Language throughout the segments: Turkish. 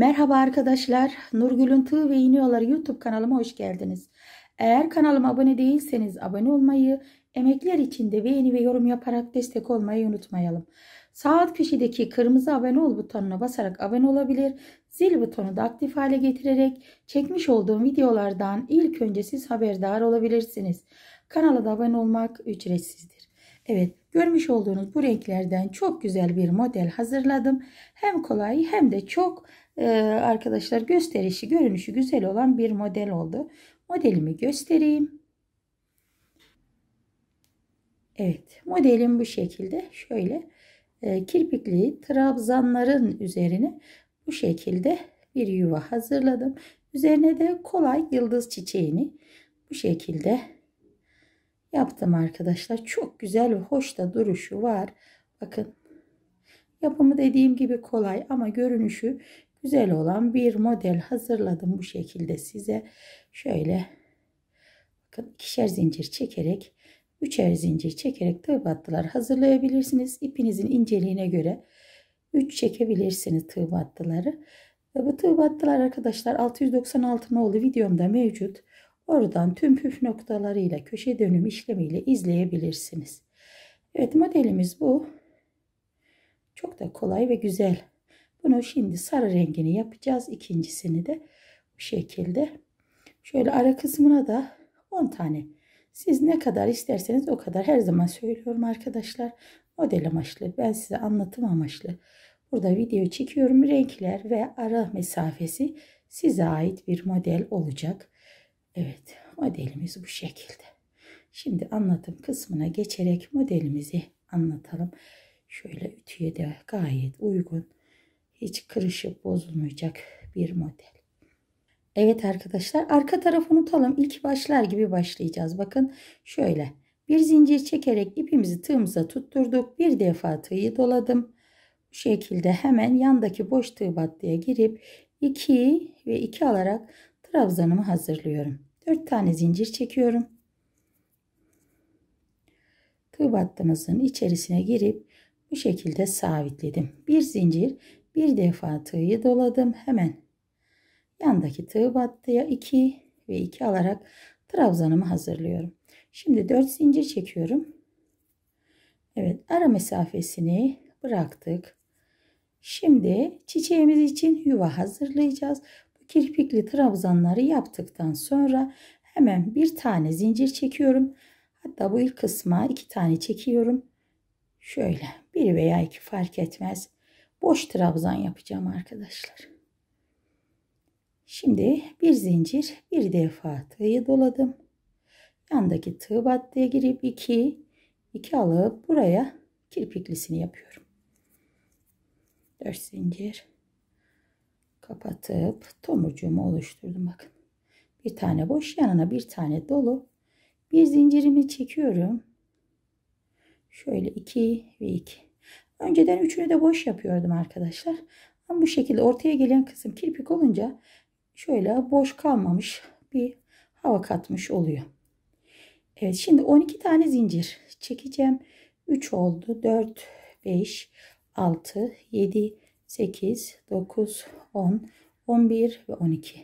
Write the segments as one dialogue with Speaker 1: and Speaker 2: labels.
Speaker 1: Merhaba arkadaşlar. Nurgül'ün Tığ ve İniyorlar YouTube kanalıma hoş geldiniz. Eğer kanalıma abone değilseniz abone olmayı, emekler için de beğeni ve yorum yaparak destek olmayı unutmayalım. Sağ köşedeki kırmızı abone ol butonuna basarak abone olabilir, zil butonu da aktif hale getirerek çekmiş olduğum videolardan ilk önce siz haberdar olabilirsiniz. Kanala da abone olmak ücretsizdir. Evet görmüş olduğunuz bu renklerden çok güzel bir model hazırladım. Hem kolay hem de çok ee, arkadaşlar gösterişi, görünüşü güzel olan bir model oldu. Modelimi göstereyim. Evet, modelim bu şekilde. Şöyle e, kirpikli trabzanların üzerine bu şekilde bir yuva hazırladım. Üzerine de kolay yıldız çiçeğini bu şekilde yaptım arkadaşlar. Çok güzel ve hoş da duruşu var. Bakın yapımı dediğim gibi kolay ama görünüşü güzel olan bir model hazırladım bu şekilde size. Şöyle bakın ikişer zincir çekerek üçer zincir çekerek tığ battılar hazırlayabilirsiniz. ipinizin inceliğine göre 3 çekebilirsiniz tığ battıları. Bu tığ battılar arkadaşlar 696 nolu videomda mevcut. Oradan tüm püf noktalarıyla köşe dönüm işlemiyle izleyebilirsiniz. Evet modelimiz bu. Çok da kolay ve güzel bunu şimdi sarı rengini yapacağız. İkincisini de bu şekilde. Şöyle ara kısmına da 10 tane. Siz ne kadar isterseniz o kadar. Her zaman söylüyorum arkadaşlar. Model amaçlı. Ben size anlatım amaçlı. Burada video çekiyorum. Renkler ve ara mesafesi size ait bir model olacak. Evet modelimiz bu şekilde. Şimdi anlatım kısmına geçerek modelimizi anlatalım. Şöyle ütüye de gayet uygun hiç kırışıp bozulmayacak bir model. Evet arkadaşlar arka tarafı unutalım. İlk başlar gibi başlayacağız. Bakın şöyle bir zincir çekerek ipimizi tığımıza tutturduk. Bir defa tığı doladım. Bu şekilde hemen yandaki boş tığ battıya girip 2 ve 2 alarak trabzanımı hazırlıyorum. 4 tane zincir çekiyorum. Tığ battımızın içerisine girip bu şekilde sabitledim. Bir zincir bir defa tığı doladım hemen. Yandaki tığ battıya 2 ve 2 alarak trabzanımı hazırlıyorum. Şimdi 4 zincir çekiyorum. Evet ara mesafesini bıraktık. Şimdi çiçeğimiz için yuva hazırlayacağız. Bu kirpikli trabzanları yaptıktan sonra hemen bir tane zincir çekiyorum. Hatta bu ilk kısma iki tane çekiyorum. Şöyle bir veya iki fark etmez boş trabzan yapacağım arkadaşlar. Şimdi bir zincir bir defa tığı doladım. Yandaki tığ battıya girip 2 2 alıp buraya kirpiklisini yapıyorum. 4 zincir kapatıp tomurcuğumu oluşturdum bakın. Bir tane boş yanına bir tane dolu. Bir zincirimi çekiyorum. Şöyle 2 ve 2. Önceden üçünü de boş yapıyordum arkadaşlar. Ama bu şekilde ortaya gelen kısım kirpik olunca şöyle boş kalmamış bir hava katmış oluyor. Evet şimdi 12 tane zincir çekeceğim. 3 oldu. 4, 5, 6, 7, 8, 9, 10, 11 ve 12.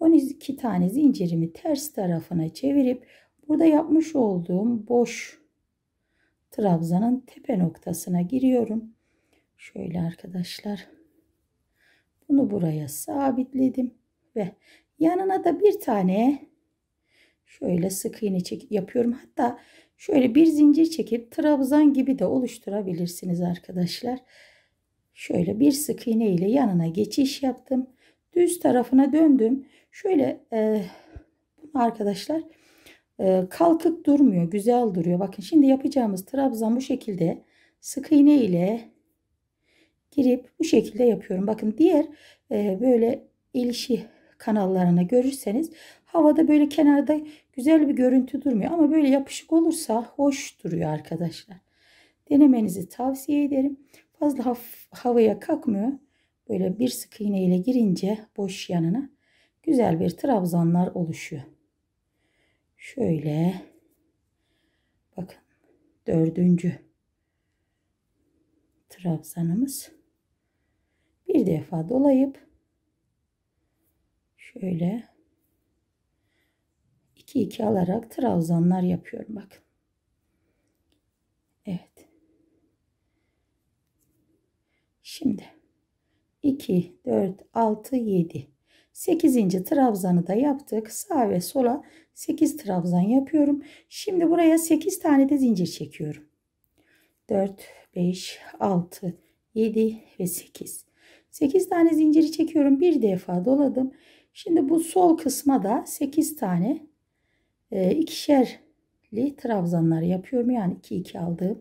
Speaker 1: 12 tane zincirimi ters tarafına çevirip burada yapmış olduğum boş trabzanın tepe noktasına giriyorum. Şöyle arkadaşlar. Bunu buraya sabitledim ve yanına da bir tane şöyle sık iğne çekip yapıyorum. Hatta şöyle bir zincir çekip trabzan gibi de oluşturabilirsiniz arkadaşlar. Şöyle bir sık iğne ile yanına geçiş yaptım. Düz tarafına döndüm. Şöyle e, eh, bunu arkadaşlar ee, kalkık durmuyor. Güzel duruyor. Bakın şimdi yapacağımız trabzan bu şekilde sık iğne ile girip bu şekilde yapıyorum. Bakın diğer e, böyle el kanallarına kanallarını görürseniz havada böyle kenarda güzel bir görüntü durmuyor. Ama böyle yapışık olursa hoş duruyor arkadaşlar. Denemenizi tavsiye ederim. Fazla haf, havaya kalkmıyor. Böyle bir sık iğne ile girince boş yanına güzel bir trabzanlar oluşuyor şöyle bakın dördüncü trabzanımız bir defa dolayıp şöyle iki iki alarak trabzanlar yapıyorum bakın Evet şimdi 2 4 6 7 8. trabzanı da yaptık. Sağ ve sola 8 trabzan yapıyorum. Şimdi buraya 8 tane de zincir çekiyorum. 4, 5, 6, 7 ve 8. 8 tane zinciri çekiyorum. Bir defa doladım. Şimdi bu sol kısma da 8 tane e, ikişerli trabzanlar yapıyorum. Yani 2 2 aldığım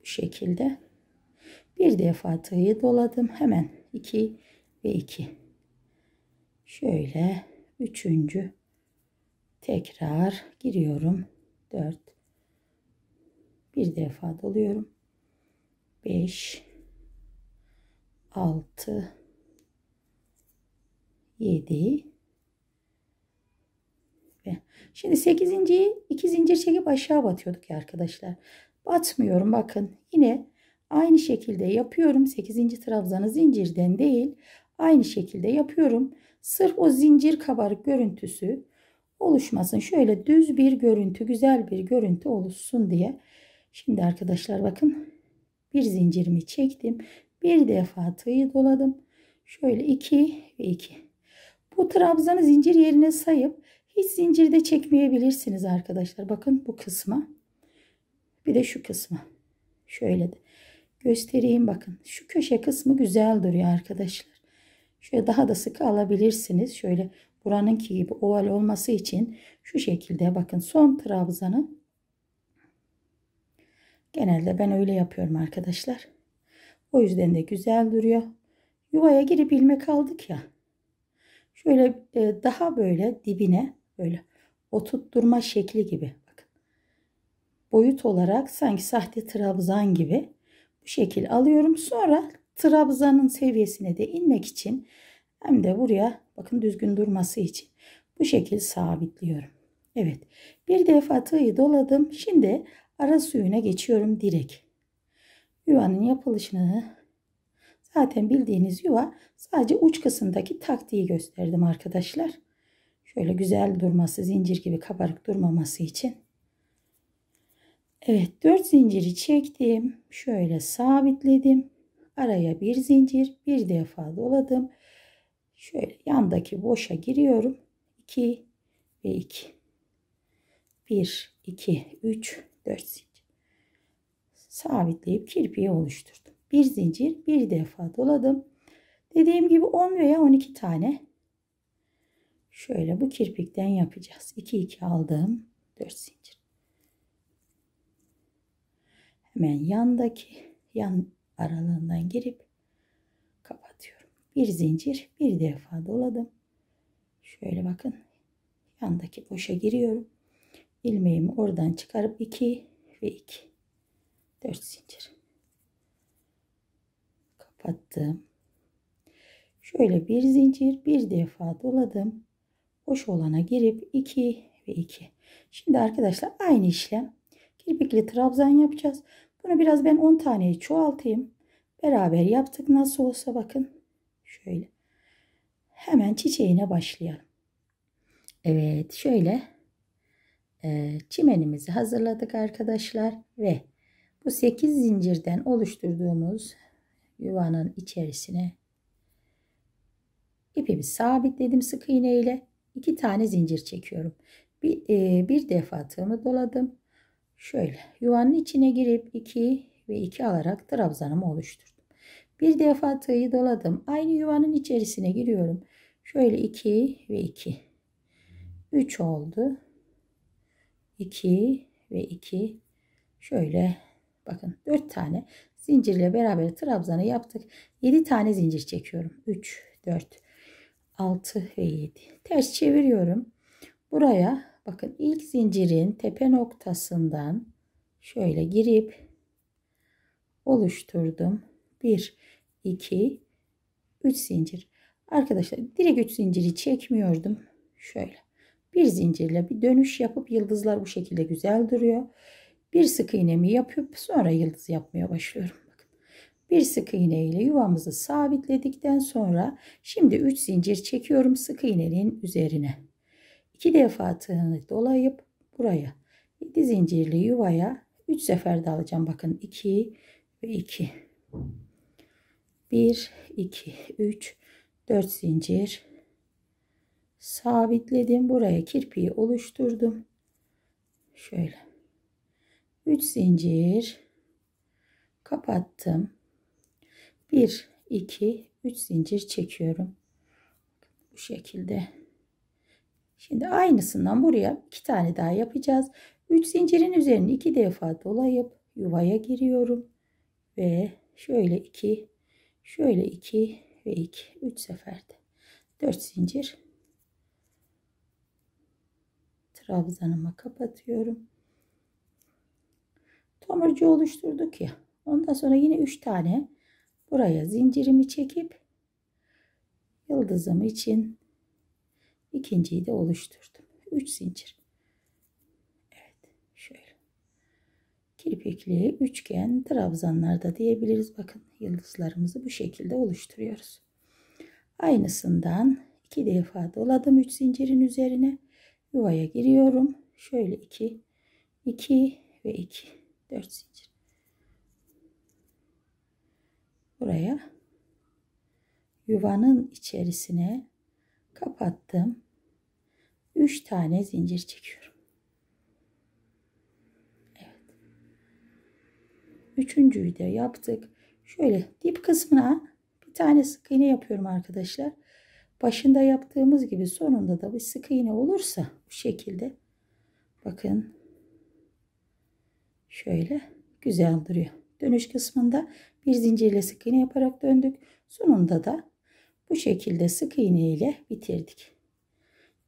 Speaker 1: bu şekilde. Bir defa tığı doladım. Hemen 2 ve 2 şöyle üçüncü tekrar giriyorum 4 bir defa doluyorum 5 6 7 ve şimdi 8. iki zincir çekip aşağı batıyorduk ya arkadaşlar. Batmıyorum bakın. Yine aynı şekilde yapıyorum. 8. trabzanı zincirden değil. Aynı şekilde yapıyorum. Sırf o zincir kabarık görüntüsü oluşmasın. Şöyle düz bir görüntü, güzel bir görüntü oluşsun diye. Şimdi arkadaşlar bakın bir zincirimi çektim. Bir defa tığı doladım. Şöyle 2 ve 2. Bu trabzanı zincir yerine sayıp hiç zincirde çekmeyebilirsiniz arkadaşlar. Bakın bu kısma. Bir de şu kısma. Şöyle de göstereyim bakın. Şu köşe kısmı güzel duruyor arkadaşlar. Şöyle daha da sıkı alabilirsiniz. Şöyle buranınki gibi oval olması için şu şekilde bakın son trabzanı genelde ben öyle yapıyorum arkadaşlar. O yüzden de güzel duruyor. Yuvaya girip ilmek aldık ya. Şöyle e, daha böyle dibine böyle oturtturma şekli gibi. Bakın. Boyut olarak sanki sahte trabzan gibi bu şekil alıyorum. Sonra trabzanın seviyesine de inmek için hem de buraya bakın düzgün durması için bu şekilde sabitliyorum. Evet bir defa tığı doladım. Şimdi ara suyuna geçiyorum direkt. Yuvanın yapılışını zaten bildiğiniz yuva sadece uç kısımdaki taktiği gösterdim arkadaşlar. Şöyle güzel durması zincir gibi kabarık durmaması için. Evet 4 zinciri çektim. Şöyle sabitledim araya bir zincir bir defa doladım. Şöyle yandaki boşa giriyorum. 2 ve 2. 1, 2, 3, 4 zincir. Sabitleyip kirpiği oluşturdum. Bir zincir bir defa doladım. Dediğim gibi 10 veya 12 tane. Şöyle bu kirpikten yapacağız. 2 2 aldım. 4 zincir. Hemen yandaki yan aralığından girip kapatıyorum. Bir zincir bir defa doladım. Şöyle bakın yandaki boşa giriyorum. İlmeğimi oradan çıkarıp 2 ve 2 4 zincir kapattım. Şöyle bir zincir bir defa doladım. Boş olana girip 2 ve 2. Şimdi arkadaşlar aynı işlem kirpikli trabzan yapacağız. Bunu biraz ben 10 taneyi çoğaltayım. Beraber yaptık nasıl olsa bakın. Şöyle. Hemen çiçeğine başlayalım. Evet şöyle e, çimenimizi hazırladık arkadaşlar ve bu 8 zincirden oluşturduğumuz yuvanın içerisine ipimi sabitledim sık iğne ile iki tane zincir çekiyorum. Bir, e, bir defa tığımı doladım. Şöyle yuvanın içine girip 2 ve 2 alarak trabzanımı oluşturdum. Bir defa tığı doladım. Aynı yuvanın içerisine giriyorum. Şöyle 2 ve 2. 3 oldu. 2 ve 2. Şöyle bakın 4 tane zincirle beraber trabzanı yaptık. 7 tane zincir çekiyorum. 3, 4, 6 ve 7. Ters çeviriyorum. Buraya Bakın ilk zincirin tepe noktasından şöyle girip oluşturdum. 1 2 3 zincir. Arkadaşlar direkt 3 zinciri çekmiyordum. Şöyle bir zincirle bir dönüş yapıp yıldızlar bu şekilde güzel duruyor. Bir sık iğnemi yapıp sonra yıldız yapmaya başlıyorum. Bakın. Bir sık iğne ile yuvamızı sabitledikten sonra şimdi 3 zincir çekiyorum sık iğnenin üzerine. 2 defa tığını dolayıp buraya 7 zincirli yuvaya 3 sefer dalacağım. Bakın 2 ve 2. 1 2 3 4 zincir sabitledim. Buraya kirpiği oluşturdum. Şöyle. 3 zincir kapattım. 1 2 3 zincir çekiyorum. Bu şekilde. Şimdi aynısından buraya iki tane daha yapacağız. 3 zincirin üzerine iki defa dolayıp yuvaya giriyorum. Ve şöyle 2, şöyle 2 ve 2. 3 seferde. 4 zincir. Trabzanımı kapatıyorum. Tomurcu oluşturduk ya. Ondan sonra yine 3 tane buraya zincirimi çekip yıldızım için İkinciyi de oluşturdum. 3 zincir. Evet şöyle. Kirpikli üçgen trabzanlarda diyebiliriz. Bakın yıldızlarımızı bu şekilde oluşturuyoruz. Aynısından iki defa doladım 3 zincirin üzerine. Yuvaya giriyorum. Şöyle 2 2 ve 2 4 zincir. Buraya yuvanın içerisine kapattım. 3 tane zincir çekiyorum. Evet. Üçüncüyü de yaptık. Şöyle dip kısmına bir tane sık iğne yapıyorum arkadaşlar. Başında yaptığımız gibi sonunda da bir sık iğne olursa bu şekilde bakın şöyle güzel duruyor. Dönüş kısmında bir zincirle sık iğne yaparak döndük. Sonunda da bu şekilde sık iğne ile bitirdik.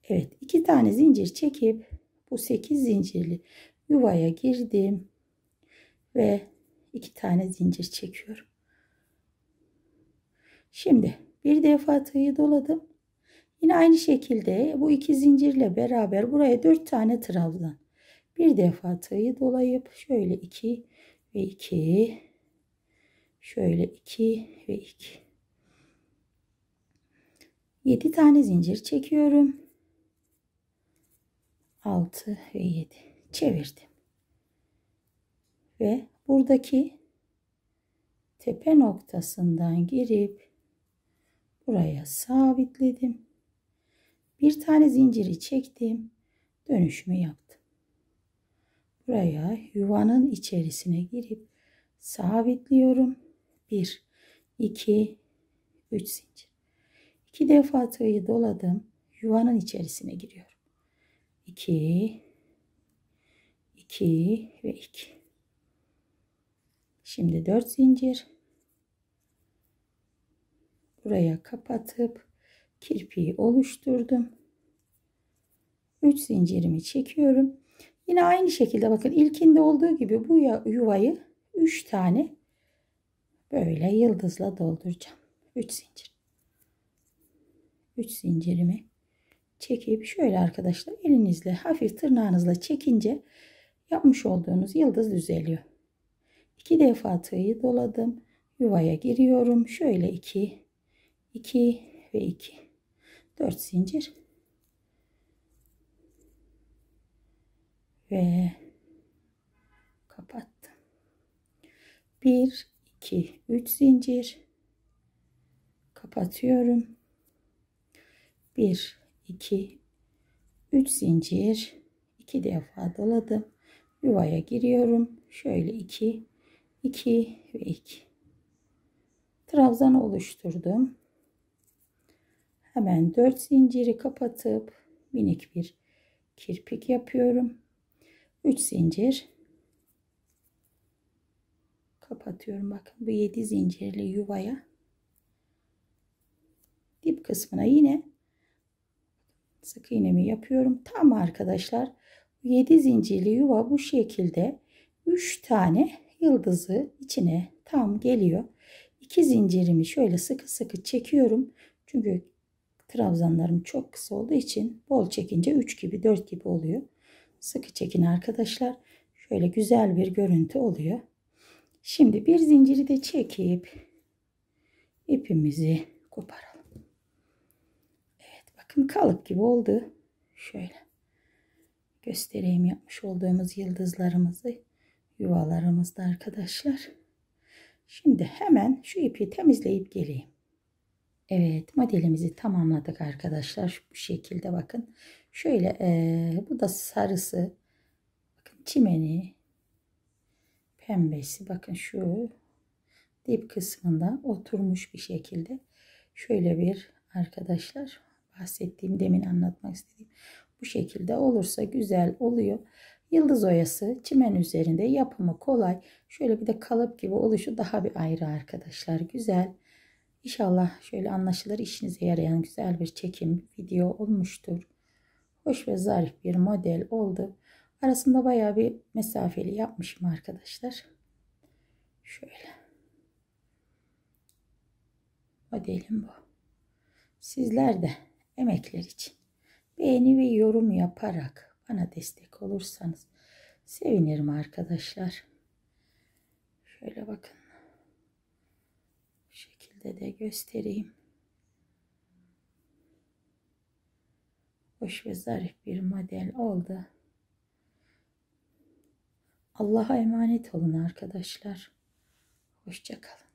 Speaker 1: Evet iki tane zincir çekip bu 8 zincirli yuvaya girdim ve iki tane zincir çekiyorum. Şimdi bir defa tığı doladım. Yine aynı şekilde bu iki zincirle beraber buraya dört tane trabzan. Bir defa tığı dolayıp şöyle iki ve iki şöyle iki ve iki 7 tane zincir çekiyorum. 6 ve 7 çevirdim. Ve buradaki tepe noktasından girip buraya sabitledim. Bir tane zinciri çektim. Dönüşümü yaptım. Buraya yuvanın içerisine girip sabitliyorum. 1 2 3 zincir İki defa tığı doladım. Yuvanın içerisine giriyorum. İki, 2 ve iki. Şimdi dört zincir. Buraya kapatıp kirpiği oluşturdum. Üç zincirimi çekiyorum. Yine aynı şekilde bakın ilkinde olduğu gibi bu yuvayı üç tane böyle yıldızla dolduracağım. Üç zincir. 3 zincirimi çekip şöyle arkadaşlar elinizle hafif tırnağınızla çekince yapmış olduğunuz yıldız düzeliyor. 2 defa tığı doladım. Yuvaya giriyorum. Şöyle 2 2 ve 2 4 zincir ve kapattım. 1 2 3 zincir kapatıyorum. 1 2 3 zincir 2 defa doladım yuvaya giriyorum şöyle 2 2 ve 2 trabzan oluşturdum hemen 4 zinciri kapatıp minik bir kirpik yapıyorum 3 zincir kapatıyorum bakın bu 7 zincirli yuvaya dip kısmına yine sık iğnemi yapıyorum. Tam arkadaşlar 7 zincirli yuva bu şekilde 3 tane yıldızı içine tam geliyor. 2 zincirimi şöyle sıkı sıkı çekiyorum. Çünkü trabzanlarım çok kısa olduğu için bol çekince 3 gibi 4 gibi oluyor. Sıkı çekin arkadaşlar. Şöyle güzel bir görüntü oluyor. Şimdi bir zinciri de çekip ipimizi koparalım. Bakın kalıp gibi oldu. Şöyle göstereyim yapmış olduğumuz yıldızlarımızı yuvalarımızda arkadaşlar. Şimdi hemen şu ipi temizleyip geleyim. Evet modelimizi tamamladık arkadaşlar. bu şekilde bakın. Şöyle ee, bu da sarısı. Bakın çimeni. Pembesi bakın şu dip kısmında oturmuş bir şekilde. Şöyle bir arkadaşlar bahsettiğim demin anlatmak istediğim bu şekilde olursa güzel oluyor. Yıldız oyası çimen üzerinde yapımı kolay. Şöyle bir de kalıp gibi oluşu daha bir ayrı arkadaşlar. Güzel. İnşallah şöyle anlaşılır işinize yarayan güzel bir çekim video olmuştur. Hoş ve zarif bir model oldu. Arasında baya bir mesafeli yapmışım arkadaşlar. Şöyle. Modelim bu. Sizler de emekler için beğeni ve yorum yaparak bana destek olursanız sevinirim arkadaşlar. Şöyle bakın. Bu şekilde de göstereyim. Hoş ve zarif bir model oldu. Allah'a emanet olun arkadaşlar. Hoşçakalın.